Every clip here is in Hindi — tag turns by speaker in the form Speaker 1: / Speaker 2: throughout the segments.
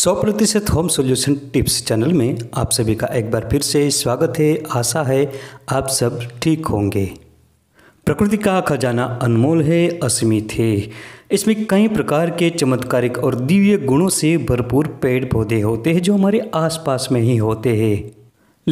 Speaker 1: सौ प्रतिशत होम सॉल्यूशन टिप्स चैनल में आप सभी का एक बार फिर से स्वागत है आशा है आप सब ठीक होंगे प्रकृति का खजाना अनमोल है असीमित है इसमें कई प्रकार के चमत्कारिक और दिव्य गुणों से भरपूर पेड़ पौधे होते हैं जो हमारे आसपास में ही होते हैं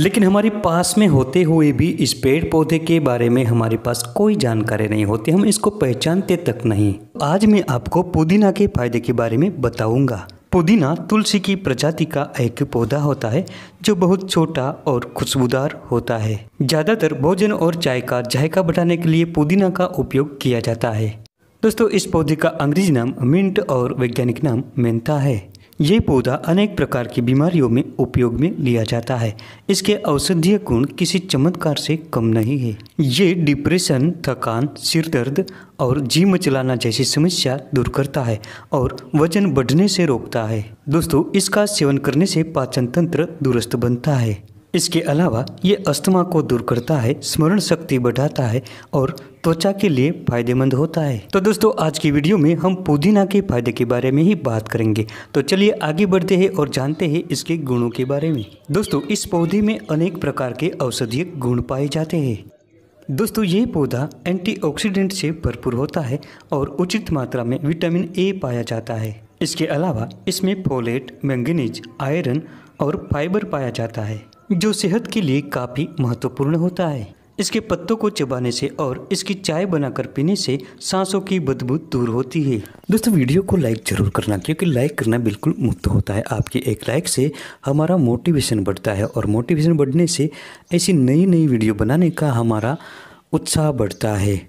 Speaker 1: लेकिन हमारे पास में होते हुए भी इस पेड़ पौधे के बारे में हमारे पास कोई जानकारी नहीं होती हम इसको पहचानते तक नहीं आज मैं आपको पुदीना के फायदे के बारे में बताऊंगा पुदीना तुलसी की प्रजाति का एक पौधा होता है जो बहुत छोटा और खुशबूदार होता है ज़्यादातर भोजन और चाय का जायका बढ़ाने के लिए पुदीना का उपयोग किया जाता है दोस्तों इस पौधे का अंग्रेजी नाम मिंट और वैज्ञानिक नाम मेंथा है ये पौधा अनेक प्रकार की बीमारियों में उपयोग में लिया जाता है इसके औषधीय गुण किसी चमत्कार से कम नहीं है ये डिप्रेशन थकान सिर दर्द और जी मचलाना जैसी समस्या दूर करता है और वजन बढ़ने से रोकता है दोस्तों इसका सेवन करने से पाचन तंत्र दुरुस्त बनता है इसके अलावा ये अस्थमा को दूर करता है स्मरण शक्ति बढ़ाता है और त्वचा के लिए फायदेमंद होता है तो दोस्तों आज की वीडियो में हम पुदीना के फायदे के बारे में ही बात करेंगे तो चलिए आगे बढ़ते हैं और जानते हैं इसके गुणों के बारे में दोस्तों इस पौधे में अनेक प्रकार के औषधीय गुण पाए जाते हैं दोस्तों ये पौधा एंटीऑक्सीडेंट से भरपूर होता है और उचित मात्रा में विटामिन ए पाया जाता है इसके अलावा इसमें फोलेट मैंगनीज आयरन और फाइबर पाया जाता है जो सेहत के लिए काफ़ी महत्वपूर्ण होता है इसके पत्तों को चबाने से और इसकी चाय बनाकर पीने से सांसों की बदबू दूर होती है दोस्तों वीडियो को लाइक जरूर करना क्योंकि लाइक करना बिल्कुल मुफ्त होता है आपके एक लाइक से हमारा मोटिवेशन बढ़ता है और मोटिवेशन बढ़ने से ऐसी नई नई वीडियो बनाने का हमारा उत्साह बढ़ता है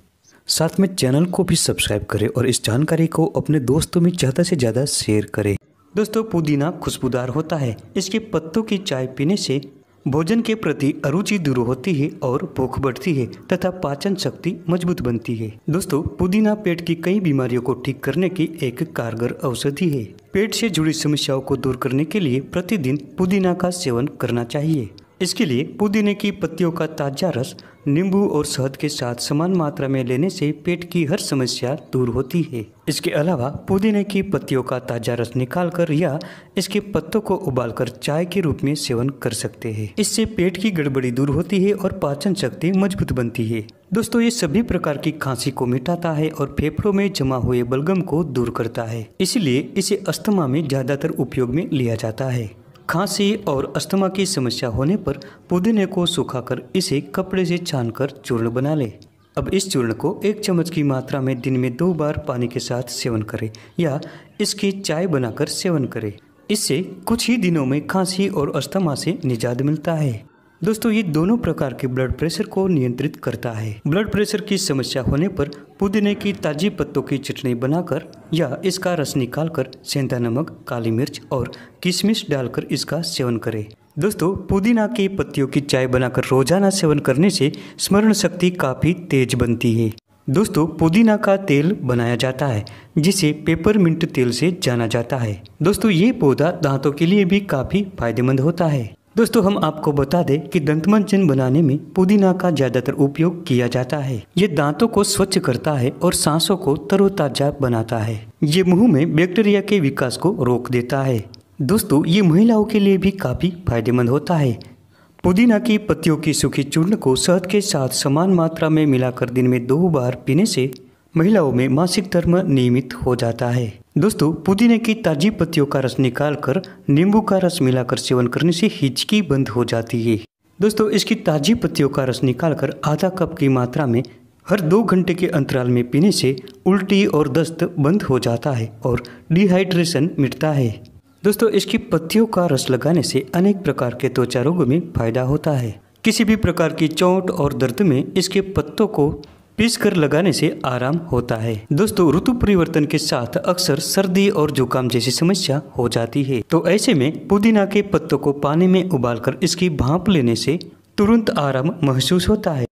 Speaker 1: साथ में चैनल को भी सब्सक्राइब करें और इस जानकारी को अपने दोस्तों में ज़्यादा से ज़्यादा शेयर करें दोस्तों पुदीना खुशबूदार होता है इसके पत्तों की चाय पीने से भोजन के प्रति अरुचि दूर होती है और भूख बढ़ती है तथा पाचन शक्ति मजबूत बनती है दोस्तों पुदीना पेट की कई बीमारियों को ठीक करने की एक कारगर औषधि है पेट से जुड़ी समस्याओं को दूर करने के लिए प्रतिदिन पुदीना का सेवन करना चाहिए इसके लिए पुदीने की पत्तियों का ताज़ा रस नींबू और शहद के साथ समान मात्रा में लेने से पेट की हर समस्या दूर होती है इसके अलावा पुदीने की पत्तियों का ताज़ा रस निकालकर या इसके पत्तों को उबालकर चाय के रूप में सेवन कर सकते हैं इससे पेट की गड़बड़ी दूर होती है और पाचन शक्ति मजबूत बनती है दोस्तों ये सभी प्रकार की खांसी को मिटाता है और फेफड़ों में जमा हुए बलगम को दूर करता है इसलिए इसे अस्थमा में ज़्यादातर उपयोग में लिया जाता है खांसी और अस्थमा की समस्या होने पर पुदीने को सुखाकर इसे कपड़े से छानकर चूर्ण बना ले अब इस चूर्ण को एक चम्मच की मात्रा में दिन में दो बार पानी के साथ सेवन करें या इसकी चाय बनाकर सेवन करें इससे कुछ ही दिनों में खांसी और अस्थमा से निजात मिलता है दोस्तों ये दोनों प्रकार के ब्लड प्रेशर को नियंत्रित करता है ब्लड प्रेशर की समस्या होने पर पुदीने की ताजी पत्तों की चटनी बनाकर या इसका रस निकालकर सेंधा नमक काली मिर्च और किशमिश डालकर इसका सेवन करें दोस्तों पुदीना की पत्तियों की चाय बनाकर रोजाना सेवन करने से स्मरण शक्ति काफ़ी तेज बनती है दोस्तों पुदीना का तेल बनाया जाता है जिसे पेपर मिंट तेल से जाना जाता है दोस्तों ये पौधा दांतों के लिए भी काफ़ी फायदेमंद होता है दोस्तों हम आपको बता दें कि दंतमंजन बनाने में पुदीना का ज्यादातर उपयोग किया जाता है ये दांतों को स्वच्छ करता है और सांसों को तरोताजा बनाता है ये मुंह में बैक्टीरिया के विकास को रोक देता है दोस्तों ये महिलाओं के लिए भी काफ़ी फायदेमंद होता है पुदीना की पत्तियों की सूखी चूर्ण को शहद के साथ समान मात्रा में मिलाकर दिन में दो बार पीने से महिलाओं में मासिक धर्म नियमित हो जाता है दोस्तों पुदीने की ताजी पत्तियों का रस निकालकर नींबू का रस मिलाकर सेवन करने से हिचकी बंद हो जाती है दोस्तों इसकी ताजी पत्तियों का रस निकालकर आधा कप की मात्रा में हर दो घंटे के अंतराल में पीने से उल्टी और दस्त बंद हो जाता है और डिहाइड्रेशन मिटता है दोस्तों इसकी पत्तियों का रस लगाने से अनेक प्रकार के त्वचा रोगों में फायदा होता है किसी भी प्रकार की चोट और दर्द में इसके पत्तों को पीस कर लगाने से आराम होता है दोस्तों ऋतु परिवर्तन के साथ अक्सर सर्दी और जुकाम जैसी समस्या हो जाती है तो ऐसे में पुदीना के पत्तों को पानी में उबालकर इसकी भाप लेने से तुरंत आराम महसूस होता है